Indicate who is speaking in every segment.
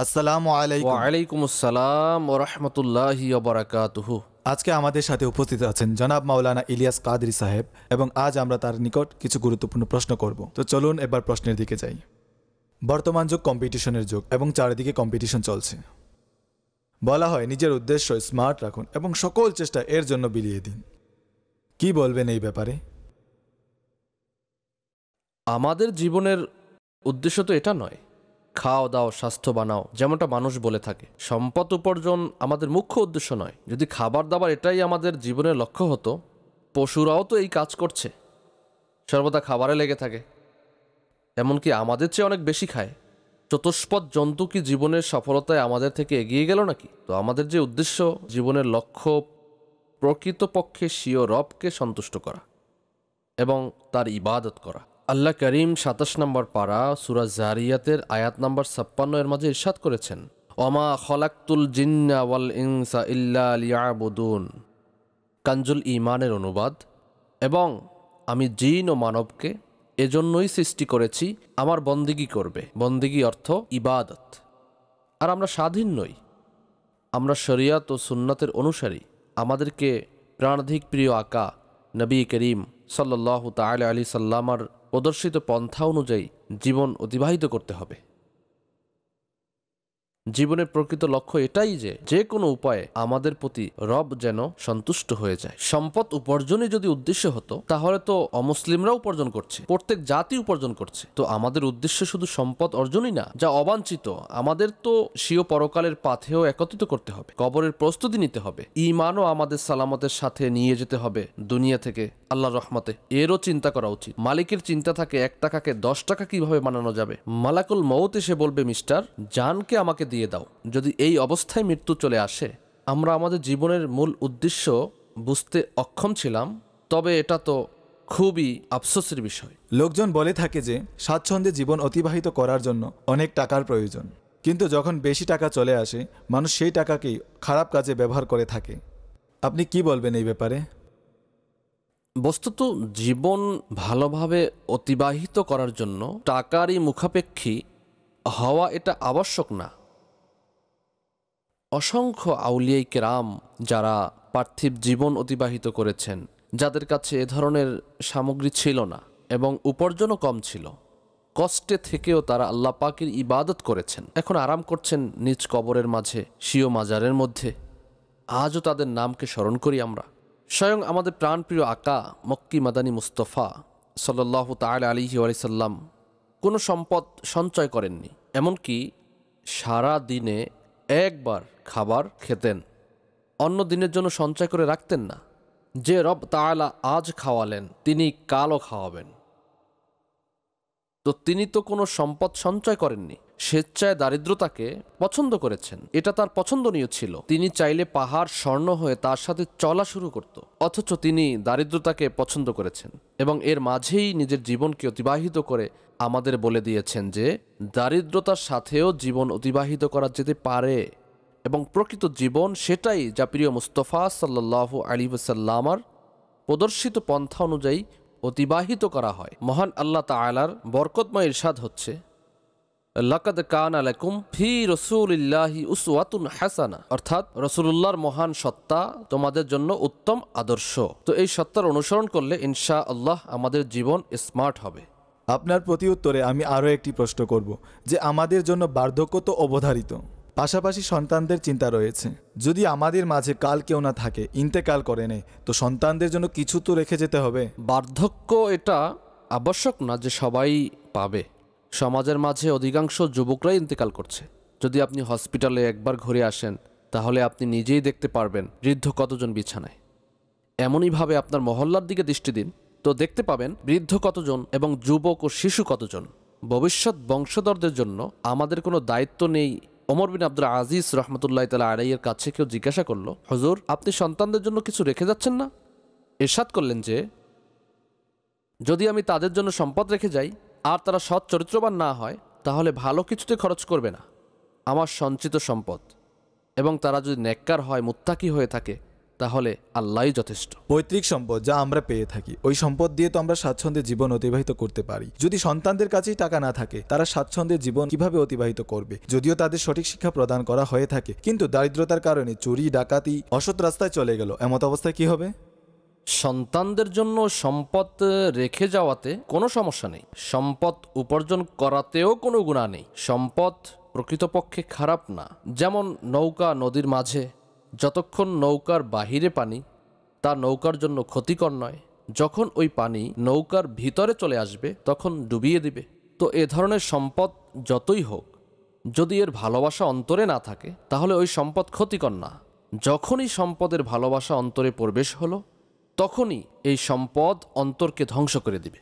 Speaker 1: আলাইকুম ও আজকে আমাদের সাথে উপস্থিত আছেন জনাব মাওলানা ইলিয়াস কাদরি সাহেব এবং আজ আমরা তার নিকট কিছু গুরুত্বপূর্ণ প্রশ্ন করব তো চলুন এবার প্রশ্নের দিকে যাই বর্তমান যুগ কম্পিটিশনের যুগ এবং চারিদিকে কম্পিটিশন চলছে বলা হয় নিজের উদ্দেশ্য স্মার্ট রাখুন এবং সকল চেষ্টা এর জন্য বিলিয়ে দিন কি বলবেন এই ব্যাপারে আমাদের জীবনের উদ্দেশ্য তো এটা নয় খাও দাও
Speaker 2: স্বাস্থ্য বানাও যেমনটা মানুষ বলে থাকে সম্পদ উপার্জন আমাদের মুখ্য উদ্দেশ্য নয় যদি খাবার দাবার এটাই আমাদের জীবনের লক্ষ্য হতো পশুরাও তো এই কাজ করছে সর্বদা খাবারে লেগে থাকে এমনকি আমাদের চেয়ে অনেক বেশি খায় চতুষ্পদ জন্তু কি জীবনের সফলতায় আমাদের থেকে এগিয়ে গেল নাকি তো আমাদের যে উদ্দেশ্য জীবনের লক্ষ্য প্রকৃতপক্ষে সিও রবকে সন্তুষ্ট করা এবং তার ইবাদত করা আল্লাহ করিম সাতাশ নম্বর পাড়া সুরাজ জারিয়াতের আয়াত নম্বর ছাপ্পান্ন এর মাঝে ইরশাদ করেছেন অমা খলাক্তুল জিন্না ওয়াল ইনসা ইল্লা লিয়াবুদুন কাঞ্জুল ইমানের অনুবাদ এবং আমি জিন ও মানবকে এজন্যই সৃষ্টি করেছি আমার বন্দিগি করবে বন্দিগি অর্থ ইবাদত আর আমরা স্বাধীন নই আমরা শরিয়াত ও সুন্নাতের অনুসারী আমাদেরকে প্রাণাধিক প্রিয় আকা নবী করিম সাল্লাহ তাল আলী সাল্লামার প্রদর্শিত পন্থা অনুযায়ী জীবন অতিবাহিত করতে হবে জীবনের প্রকৃত লক্ষ্য এটাই যে যে কোনো উপায়ে আমাদের প্রতি রব যেন সন্তুষ্ট হয়ে যায় সম্পদ উপার্জনই যদি উদ্দেশ্য হতো তাহলে তো অমুসলিমরা উপার্জন করছে প্রত্যেক জাতি উপার্জন করছে তো আমাদের উদ্দেশ্য শুধু সম্পদ অর্জনই না যা অবাঞ্ছিত আমাদের তো স্বীয় পরকালের পাথেও একত্রিত করতে হবে কবরের প্রস্তুতি নিতে হবে ইমানও আমাদের সালামতের সাথে নিয়ে যেতে হবে দুনিয়া থেকে আল্লাহ রহমতে এরও চিন্তা করা উচিত মালিকের চিন্তা থাকে এক টাকাকে দশ টাকা কিভাবে বানানো যাবে মালাকুল মৌত এসে বলবে মিস্টার জানকে আমাকে দিয়ে দাও যদি এই অবস্থায় মৃত্যু চলে আসে আমরা আমাদের জীবনের মূল
Speaker 1: উদ্দেশ্য বুঝতে অক্ষম ছিলাম তবে এটা তো খুবই আফসোসের বিষয় লোকজন বলে থাকে যে স্বাচ্ছন্দ্যে জীবন অতিবাহিত করার জন্য অনেক টাকার প্রয়োজন কিন্তু যখন বেশি টাকা চলে আসে মানুষ সেই টাকাকেই খারাপ কাজে ব্যবহার করে থাকে আপনি কি বলবেন এই ব্যাপারে বস্তুত জীবন ভালোভাবে
Speaker 2: অতিবাহিত করার জন্য টাকারই মুখাপেক্ষী হওয়া এটা আবশ্যক না অসংখ্য আউলিয়াই কেরাম যারা পার্থিব জীবন অতিবাহিত করেছেন যাদের কাছে এ ধরনের সামগ্রী ছিল না এবং উপার্জনও কম ছিল কষ্টে থেকেও তারা আল্লাহ পাকির ইবাদত করেছেন এখন আরাম করছেন নিজ কবরের মাঝে সিও মাজারের মধ্যে আজও তাদের নামকে স্মরণ করি আমরা স্বয়ং আমাদের প্রাণপ্রিয় আকা মক্কি মাদানী মুস্তফা সাল্লাহ তাল আলী আলিসাল্লাম কোনো সম্পদ সঞ্চয় করেননি এমনকি সারা দিনে একবার খাবার খেতেন অন্য দিনের জন্য সঞ্চয় করে রাখতেন না যে রব তালা আজ খাওয়ালেন তিনি কালও খাওয়াবেন তো তিনি তো কোনো সম্পদ সঞ্চয় করেননি স্বেচ্ছায় দারিদ্রতাকে পছন্দ করেছেন এটা তার পছন্দনীয় ছিল তিনি চাইলে পাহাড় স্বর্ণ হয়ে তার সাথে চলা শুরু করত অথচ তিনি দারিদ্রতাকে পছন্দ করেছেন এবং এর মাঝেই নিজের জীবনকে অতিবাহিত করে আমাদের বলে দিয়েছেন যে দারিদ্রতার সাথেও জীবন অতিবাহিত করা যেতে পারে এবং প্রকৃত জীবন সেটাই যা প্রিয় মুস্তফা সাল্লাহ আলী প্রদর্শিত পন্থা অনুযায়ী অতিবাহিত করা হয় মহান আল্লাহ তালার বরকতময় ইরশাদ হচ্ছে লাকাদ কান আলাইকুম ফি রসুলিল্লাহি উসওয়াতুন হাসানা অর্থাৎ রসুলুল্লাহর মহান সত্তা তোমাদের জন্য উত্তম আদর্শ তো এই সত্তার অনুসরণ করলে ইনশা আল্লাহ আমাদের জীবন
Speaker 1: স্মার্ট হবে আপনার প্রতি উত্তরে আমি আরও একটি প্রশ্ন করব যে আমাদের জন্য বার্ধক্য তো অবধারিত পাশাপাশি সন্তানদের চিন্তা রয়েছে যদি আমাদের মাঝে কাল কেউ না থাকে ইন্তেকাল করে নেই তো সন্তানদের জন্য কিছু তো রেখে যেতে হবে বার্ধক্য এটা
Speaker 2: আবশ্যক না যে সবাই পাবে সমাজের মাঝে অধিকাংশ যুবকরাই ইন্তেকাল করছে যদি আপনি হসপিটালে একবার ঘুরে আসেন তাহলে আপনি নিজেই দেখতে পারবেন বৃদ্ধ কতজন বিছানায় এমনইভাবে আপনার মহল্লার দিকে দৃষ্টি দিন তো দেখতে পাবেন বৃদ্ধ কতজন এবং যুবক ও শিশু কতজন ভবিষ্যৎ বংশধরদের জন্য আমাদের কোনো দায়িত্ব নেই অমর বিন আব্দুল আজিজ রহমতুল্লাহ তালা আড়াইয়ের কাছে কেউ জিজ্ঞাসা করলো হজুর আপনি সন্তানদের জন্য কিছু রেখে যাচ্ছেন না এরশাদ করলেন যে যদি আমি তাদের জন্য সম্পদ রেখে যাই আর তারা সৎ চরিত্রবান না হয় তাহলে ভালো কিছুতে খরচ করবে না আমার সঞ্চিত সম্পদ এবং তারা যদি নেককার হয় মুত্তাকি হয়ে থাকে তাহলে
Speaker 1: আল্লাহই যথেষ্ট পৈতৃক সম্পদ যা আমরা পেয়ে থাকি ওই সম্পদ দিয়ে তো আমরা স্বাচ্ছন্দ্যে জীবন অতিবাহিত করতে পারি যদি সন্তানদের কাছেই টাকা না থাকে তারা স্বাচ্ছন্দ্যে জীবন কিভাবে অতিবাহিত করবে যদিও তাদের সঠিক শিক্ষা প্রদান করা হয়ে থাকে কিন্তু দারিদ্রতার কারণে চুরি ডাকাতি অসৎ রাস্তায় চলে গেল এমত অবস্থায় কি হবে সন্তানদের জন্য সম্পদ
Speaker 2: রেখে যাওয়াতে কোনো সমস্যা নেই সম্পদ উপার্জন করাতেও কোনো গুণা নেই সম্পদ প্রকৃতপক্ষে খারাপ না যেমন নৌকা নদীর মাঝে যতক্ষণ নৌকার বাহিরে পানি তা নৌকার জন্য ক্ষতিকর নয় যখন ওই পানি নৌকার ভিতরে চলে আসবে তখন ডুবিয়ে দিবে তো এ ধরনের সম্পদ যতই হোক যদি এর ভালোবাসা অন্তরে না থাকে তাহলে ওই সম্পদ ক্ষতিকর না যখনই সম্পদের ভালোবাসা অন্তরে প্রবেশ হলো তখনই এই সম্পদ অন্তরকে ধ্বংস করে দিবে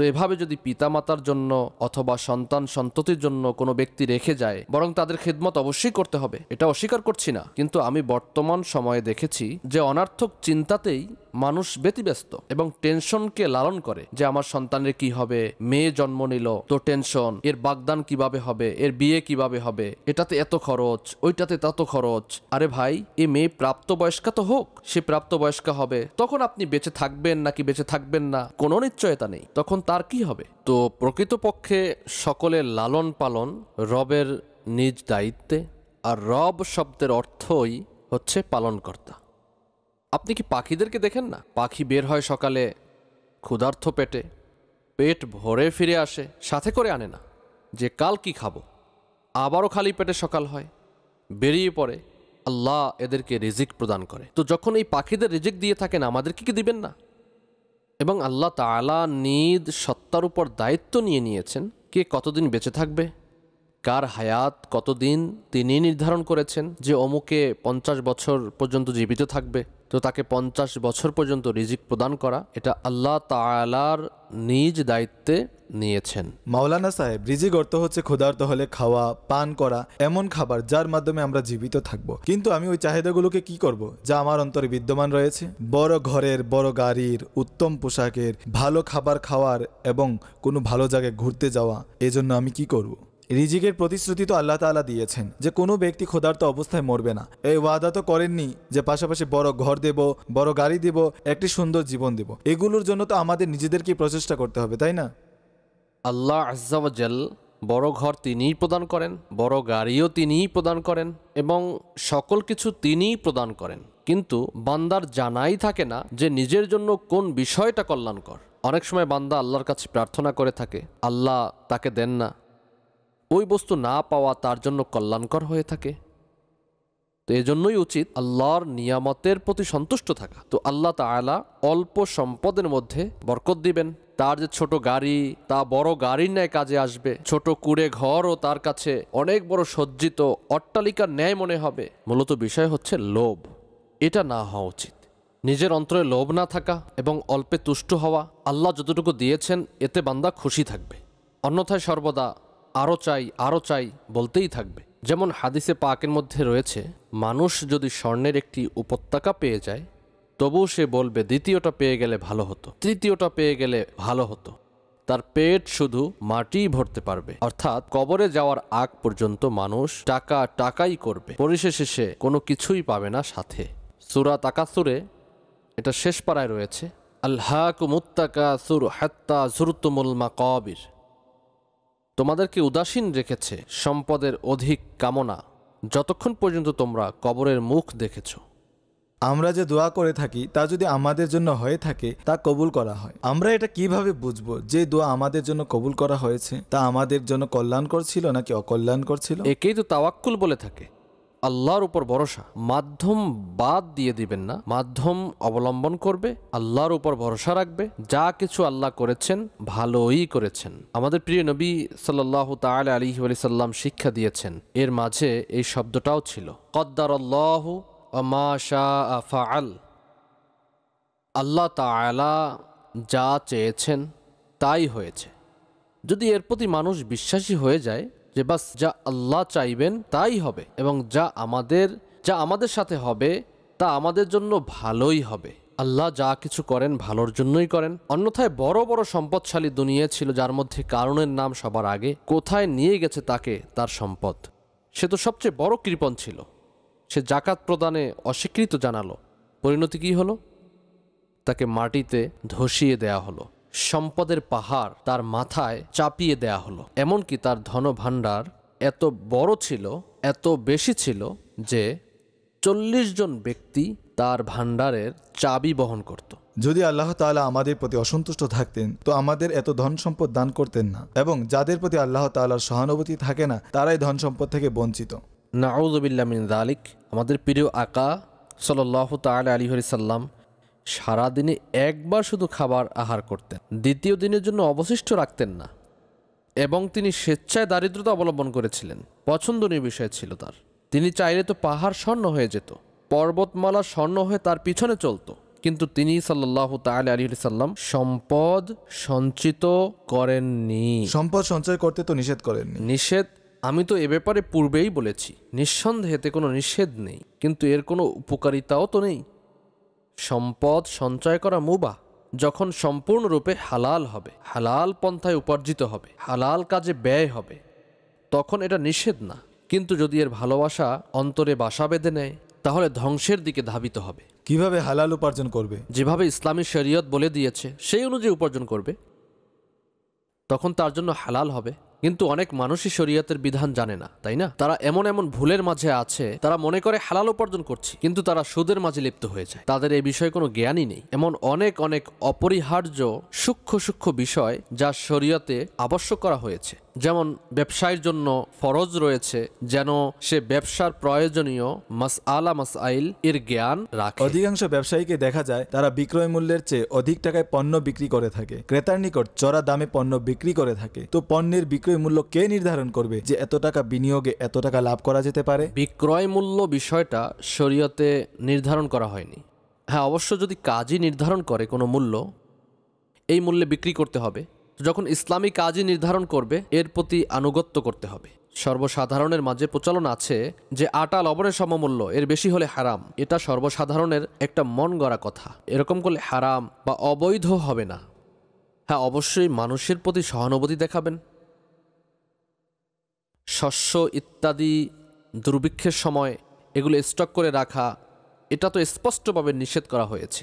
Speaker 2: তো এভাবে যদি পিতা মাতার জন্য অথবা সন্তান সন্ততির জন্য কোনো ব্যক্তি রেখে যায় বরং তাদের খেদমত অবশ্যই করতে হবে এটা অস্বীকার করছি না কিন্তু আমি বর্তমান সময়ে দেখেছি যে অনার্থক চিন্তাতেই মানুষ ব্যতিব্যস্ত এবং টেনশনকে লালন করে যে আমার সন্তানের কি হবে মেয়ে জন্ম নিল তো টেনশন এর বাগদান কিভাবে হবে এর বিয়ে কিভাবে হবে এটাতে এত খরচ ওইটাতে তত খরচ আরে ভাই এ মেয়ে প্রাপ্তবয়স্কা তো হোক সে প্রাপ্তবয়স্কা হবে তখন আপনি বেঁচে থাকবেন নাকি বেঁচে থাকবেন না কোনো নিশ্চয়তা নেই তখন তার কি হবে তো প্রকৃতপক্ষে সকলের লালন পালন রবের নিজ দায়িত্বে আর রব শব্দের অর্থই হচ্ছে পালনকর্তা আপনি কি পাখিদেরকে দেখেন না পাখি বের হয় সকালে ক্ষুধার্থ পেটে পেট ভরে ফিরে আসে সাথে করে আনে না যে কাল কি খাবো আবারও খালি পেটে সকাল হয় বেরিয়ে পড়ে আল্লাহ এদেরকে রিজিক প্রদান করে তো যখন এই পাখিদের রিজিক দিয়ে থাকেন আমাদেরকে কি দিবেন না এবং আল্লাহ তালা নিদ সত্তার উপর দায়িত্ব নিয়ে নিয়েছেন কে কতদিন বেঁচে থাকবে কার হায়াত কতদিন তিনি নির্ধারণ করেছেন যে অমুকে পঞ্চাশ বছর পর্যন্ত জীবিত থাকবে তো তাকে পঞ্চাশ বছর পর্যন্ত রিজিক প্রদান করা এটা আল্লাহ তালার নিজ
Speaker 1: দায়িত্বে নিয়েছেন মাওলানা সাহেব রিজিক অর্থ হচ্ছে ক্ষুধার্ত হলে খাওয়া পান করা এমন খাবার যার মাধ্যমে আমরা জীবিত থাকব কিন্তু আমি ওই চাহিদাগুলোকে কি করব যা আমার অন্তরে বিদ্যমান রয়েছে বড় ঘরের বড় গাড়ির উত্তম পোশাকের ভালো খাবার খাওয়ার এবং কোনো ভালো জায়গায় ঘুরতে যাওয়া এজন্য আমি কি করব রিজিকের প্রতিশ্রুতি তো আল্লাহ তালা দিয়েছেন যে কোনো ব্যক্তি ক্ষোধার্ত অবস্থায় মরবে না এই ওয়াদা তো করেননি যে পাশাপাশি বড় ঘর দেব বড় গাড়ি দেব একটি সুন্দর জীবন দেব এগুলোর জন্য তো আমাদের নিজেদেরকেই প্রচেষ্টা করতে হবে তাই না
Speaker 2: আল্লাহ আজাল বড় ঘর তিনিই প্রদান করেন বড় গাড়িও তিনিই প্রদান করেন এবং সকল কিছু তিনিই প্রদান করেন কিন্তু বান্দার জানাই থাকে না যে নিজের জন্য কোন বিষয়টা কল্যাণকর অনেক সময় বান্দা আল্লাহর কাছে প্রার্থনা করে থাকে আল্লাহ তাকে দেন না ওই বস্তু না পাওয়া তার জন্য কল্যাণকর হয়ে থাকে তো এজন্যই উচিত আল্লাহর নিয়ামতের প্রতি সন্তুষ্ট থাকা তো আল্লাহ তালা অল্প সম্পদের মধ্যে বরকত দিবেন তার যে ছোট গাড়ি তা বড় গাড়ির ন্যায় কাজে আসবে ছোট কুড়ে ঘরও তার কাছে অনেক বড় সজ্জিত অট্টালিকার ন্যায় মনে হবে মূলত বিষয় হচ্ছে লোভ এটা না হওয়া উচিত নিজের অন্তরে লোভ না থাকা এবং অল্পে তুষ্ট হওয়া আল্লাহ যতটুকু দিয়েছেন এতে বান্দা খুশি থাকবে অন্যথায় সর্বদা আরও চাই আরও চাই বলতেই থাকবে যেমন হাদিসে পাকের মধ্যে রয়েছে মানুষ যদি স্বর্ণের একটি উপত্যকা পেয়ে যায় তবুও সে বলবে দ্বিতীয়টা পেয়ে গেলে ভালো হতো তৃতীয়টা পেয়ে গেলে ভালো হতো তার পেট শুধু মাটিই ভরতে পারবে অর্থাৎ কবরে যাওয়ার আগ পর্যন্ত মানুষ টাকা টাকাই করবে পরিশেষে সে কোনো কিছুই পাবে না সাথে সুরা তাকাসুরে এটা শেষ পাড়ায় রয়েছে আল্লাহ কুমুত্তাকা সুর হাত্তা জুরতুমুল মা কবির তোমাদেরকে উদাসীন রেখেছে সম্পদের অধিক
Speaker 1: কামনা যতক্ষণ পর্যন্ত তোমরা কবরের মুখ দেখেছ আমরা যে দোয়া করে থাকি তা যদি আমাদের জন্য হয়ে থাকে তা কবুল করা হয় আমরা এটা কিভাবে বুঝব যে দোয়া আমাদের জন্য কবুল করা হয়েছে তা আমাদের জন্য কল্যাণ করছিল নাকি অকল্যাণ করছিল একেই তো
Speaker 2: তাওয়াক্কুল বলে থাকে আল্লাহর উপর ভরসা মাধ্যম বাদ দিয়ে দিবেন না মাধ্যম অবলম্বন করবে আল্লাহর উপর ভরসা রাখবে যা কিছু আল্লাহ করেছেন ভালোই করেছেন আমাদের প্রিয় নবী সাল্লাহ আলি আলী সাল্লাম শিক্ষা দিয়েছেন এর মাঝে এই শব্দটাও ছিল কদ্দার আল্লাহ অমা আল্লাহ তালা যা চেয়েছেন তাই হয়েছে যদি এর প্রতি মানুষ বিশ্বাসী হয়ে যায় যে বাস যা আল্লাহ চাইবেন তাই হবে এবং যা আমাদের যা আমাদের সাথে হবে তা আমাদের জন্য ভালোই হবে আল্লাহ যা কিছু করেন ভালোর জন্যই করেন অন্যথায় বড় বড় সম্পদশালী দুনিয়া ছিল যার মধ্যে কারণের নাম সবার আগে কোথায় নিয়ে গেছে তাকে তার সম্পদ সে তো সবচেয়ে বড় কৃপণ ছিল সে জাকাত প্রদানে অস্বীকৃত জানালো পরিণতি কি হলো তাকে মাটিতে ধসিয়ে দেয়া হলো সম্পদের পাহাড় তার মাথায় চাপিয়ে দেয়া হলো এমনকি তার ধনভাণ্ডার এত বড় ছিল এত বেশি ছিল যে চল্লিশ জন ব্যক্তি তার ভাণ্ডারের চাবি বহন করত
Speaker 1: যদি আল্লাহ তালা আমাদের প্রতি অসন্তুষ্ট থাকতেন তো আমাদের এত ধন সম্পদ দান করতেন না এবং যাদের প্রতি আল্লাহ তালার সহানুভূতি থাকে না তারাই ধন সম্পদ থেকে বঞ্চিত
Speaker 2: নাউজবিল্লামিন মিন আলিক আমাদের প্রিয় আকা সাল্লাহ তাল আলী সাল্লাম সারাদিনে একবার শুধু খাবার আহার করতেন দ্বিতীয় দিনের জন্য অবশিষ্ট রাখতেন না এবং তিনি স্বেচ্ছায় দারিদ্রতা অবলম্বন করেছিলেন পছন্দনীয় বিষয় ছিল তার তিনি চাইলে তো পাহাড় স্বর্ণ হয়ে যেত পর্বতমালা স্বর্ণ হয়ে তার পিছনে চলত কিন্তু তিনি সাল্লাহ তাল আলী সাল্লাম সম্পদ সঞ্চিত করেননি সম্পদ সঞ্চয় করতে তো নিষেধ করেননি নিষেধ আমি তো এ ব্যাপারে পূর্বেই বলেছি নিঃসন্দেহেতে কোনো নিষেধ নেই কিন্তু এর কোনো উপকারিতাও তো নেই সম্পদ সঞ্চয় করা মুবা যখন সম্পূর্ণরূপে হালাল হবে হালাল পন্থায় উপার্জিত হবে হালাল কাজে ব্যয় হবে তখন এটা নিষেধ না কিন্তু যদি এর ভালোবাসা অন্তরে বাসা বেঁধে নেয় তাহলে ধ্বংসের দিকে ধাবিত হবে কিভাবে হালাল উপার্জন করবে যেভাবে ইসলামী শরীয়ত বলে দিয়েছে সেই অনুযায়ী উপার্জন করবে তখন তার জন্য হালাল হবে কিন্তু অনেক মানুষই শরীয়তের বিধান জানে না তাই না তারা এমন এমন ভুলের মাঝে আছে তারা মনে করে হালাল উপার্জন করছে কিন্তু তারা সুদের মাঝে লিপ্ত হয়ে যায় তাদের এই বিষয়ে কোনো জ্ঞানই নেই এমন অনেক অনেক অপরিহার্য সূক্ষ্ম সূক্ষ্ম বিষয় যা শরীয়তে আবশ্যক করা হয়েছে যেমন ব্যবসায়ের জন্য ফরজ রয়েছে যেন সে ব্যবসার প্রয়োজনীয় মাস আলা মাস আইল এর জ্ঞান রাখে
Speaker 1: অধিকাংশ ব্যবসায়ীকে দেখা যায় তারা বিক্রয় মূল্যের চেয়ে অধিক টাকায় পণ্য বিক্রি করে থাকে ক্রেতার নিকট চড়া দামে পণ্য বিক্রি করে থাকে তো পণ্যের বিক্রয় মূল্য কে নির্ধারণ করবে যে এত টাকা বিনিয়োগে এত টাকা লাভ করা যেতে পারে
Speaker 2: বিক্রয় মূল্য বিষয়টা শরীয়তে নির্ধারণ করা হয়নি হ্যাঁ অবশ্য যদি কাজই নির্ধারণ করে কোনো মূল্য এই মূল্যে বিক্রি করতে হবে যখন ইসলামী কাজই নির্ধারণ করবে এর প্রতি আনুগত্য করতে হবে সর্বসাধারণের মাঝে প্রচলন আছে যে আটা লবণের সমমূল্য এর বেশি হলে হারাম এটা সর্বসাধারণের একটা মন গড়া কথা এরকম করলে হারাম বা অবৈধ হবে না হ্যাঁ অবশ্যই মানুষের প্রতি সহানুভূতি দেখাবেন শস্য ইত্যাদি দুর্ভিক্ষের সময় এগুলো স্টক করে রাখা এটা তো স্পষ্টভাবে নিষেধ করা হয়েছে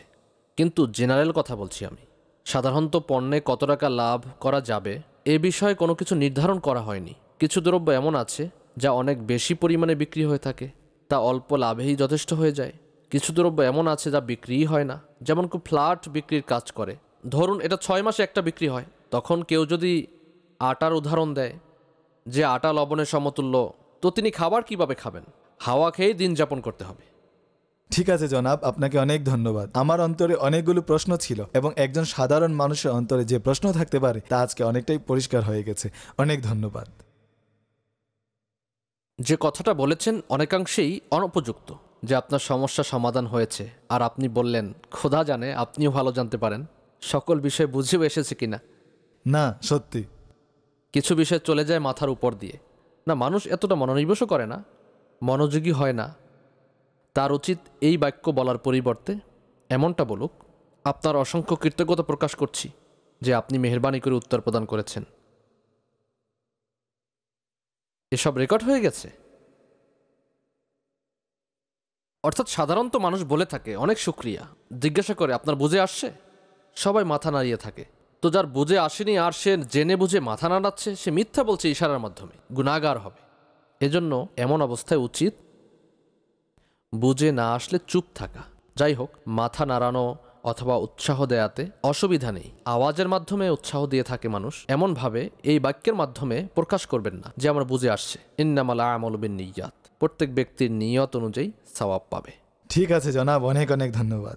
Speaker 2: কিন্তু জেনারেল কথা বলছি আমি সাধারণত পণ্যে কত টাকা লাভ করা যাবে এ বিষয়ে কোনো কিছু নির্ধারণ করা হয়নি কিছু দ্রব্য এমন আছে যা অনেক বেশি পরিমাণে বিক্রি হয়ে থাকে তা অল্প লাভেই যথেষ্ট হয়ে যায় কিছু দ্রব্য এমন আছে যা বিক্রিই হয় না যেমন খুব ফ্ল্যাট বিক্রির কাজ করে ধরুন এটা ছয় মাসে একটা বিক্রি হয় তখন কেউ যদি আটার উদাহরণ দেয় যে আটা লবণের সমতুল্য তো তিনি খাবার কিভাবে খাবেন হাওয়া খেয়েই দিন যাপন করতে হবে
Speaker 1: ঠিক আছে জনাব আপনাকে অনেক ধন্যবাদ আমার অন্তরে অনেকগুলো প্রশ্ন ছিল এবং একজন সাধারণ মানুষের অন্তরে যে প্রশ্ন থাকতে পারে তা আজকে অনেকটাই পরিষ্কার হয়ে গেছে অনেক ধন্যবাদ যে
Speaker 2: কথাটা বলেছেন অনেকাংশেই অনুপযুক্ত যে আপনার সমস্যা সমাধান হয়েছে আর আপনি বললেন খোদা জানে আপনিও ভালো জানতে পারেন সকল বিষয় বুঝেও এসেছে কিনা
Speaker 1: না সত্যি
Speaker 2: কিছু বিষয় চলে যায় মাথার উপর দিয়ে না মানুষ এতটা মনোনিবেশও করে না মনোযোগী হয় না তার উচিত এই বাক্য বলার পরিবর্তে এমনটা বলুক আপনার অসংখ্য কৃতজ্ঞতা প্রকাশ করছি যে আপনি মেহরবানি করে উত্তর প্রদান করেছেন এসব রেকর্ড হয়ে গেছে অর্থাৎ সাধারণত মানুষ বলে থাকে অনেক সুক্রিয়া জিজ্ঞাসা করে আপনার বুঝে আসছে সবাই মাথা নাড়িয়ে থাকে তো যার বুঝে আসেনি আর সে জেনে বুঝে মাথা নাড়াচ্ছে সে মিথ্যা বলছে ইশারার মাধ্যমে গুণাগার হবে এজন্য এমন অবস্থায় উচিত বুঝে না আসলে চুপ থাকা যাই হোক মাথা নাড়ানো অথবা উৎসাহ দেয়াতে অসুবিধা নেই আওয়াজের মাধ্যমে উৎসাহ দিয়ে থাকে মানুষ এমনভাবে এই বাক্যের মাধ্যমে প্রকাশ করবেন না যে আমরা বুঝে আসছে ইন্নামালা আমলবিন নিয়াত প্রত্যেক ব্যক্তির নিয়ত অনুযায়ী সওয়াব পাবে
Speaker 1: ঠিক আছে জনাব অনেক অনেক ধন্যবাদ